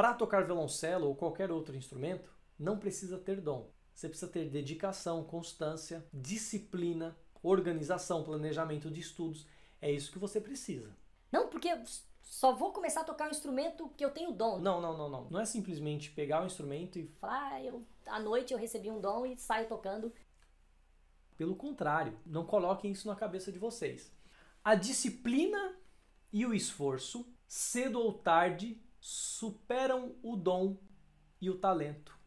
Para tocar violoncelo ou qualquer outro instrumento, não precisa ter dom. Você precisa ter dedicação, constância, disciplina, organização, planejamento de estudos. É isso que você precisa. Não, porque só vou começar a tocar o instrumento porque eu tenho dom. Não, não, não, não. Não é simplesmente pegar o instrumento e falar, ah, eu à noite eu recebi um dom e saio tocando. Pelo contrário, não coloquem isso na cabeça de vocês. A disciplina e o esforço, cedo ou tarde, superam o dom e o talento.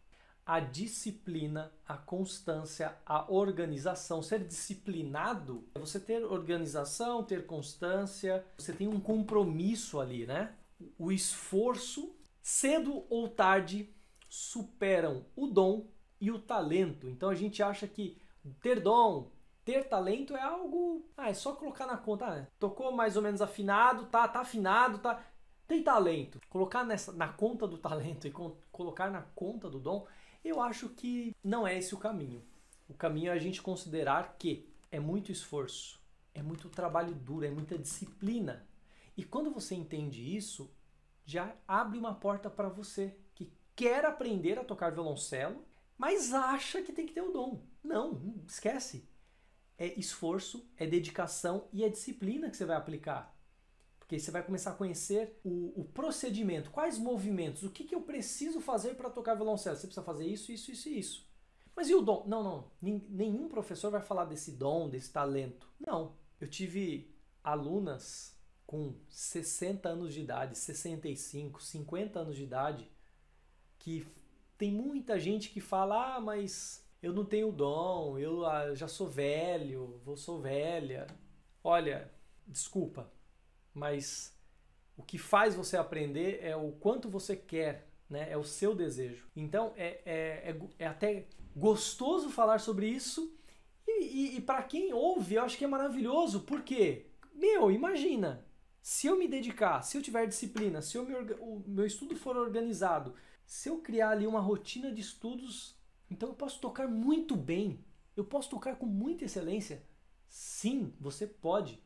A disciplina, a constância, a organização. Ser disciplinado é você ter organização, ter constância, você tem um compromisso ali, né? O esforço, cedo ou tarde, superam o dom e o talento. Então a gente acha que ter dom, ter talento é algo. Ah, é só colocar na conta. Ah, tocou mais ou menos afinado, tá, tá afinado, tá tem talento, colocar nessa, na conta do talento e co colocar na conta do dom, eu acho que não é esse o caminho. O caminho é a gente considerar que é muito esforço, é muito trabalho duro, é muita disciplina. E quando você entende isso, já abre uma porta para você que quer aprender a tocar violoncelo, mas acha que tem que ter o dom. Não, esquece. É esforço, é dedicação e é disciplina que você vai aplicar. Porque você vai começar a conhecer o, o procedimento, quais movimentos, o que, que eu preciso fazer para tocar violoncelo. Você precisa fazer isso, isso, isso e isso. Mas e o dom? Não, não. Nenhum professor vai falar desse dom, desse talento. Não. Eu tive alunas com 60 anos de idade, 65, 50 anos de idade, que tem muita gente que fala: ah, mas eu não tenho dom, eu ah, já sou velho, vou sou velha. Olha, desculpa, mas o que faz você aprender é o quanto você quer, né? é o seu desejo. Então é, é, é, é até gostoso falar sobre isso e, e, e para quem ouve eu acho que é maravilhoso, porque, meu, imagina, se eu me dedicar, se eu tiver disciplina, se me, o meu estudo for organizado, se eu criar ali uma rotina de estudos, então eu posso tocar muito bem, eu posso tocar com muita excelência. Sim, você pode.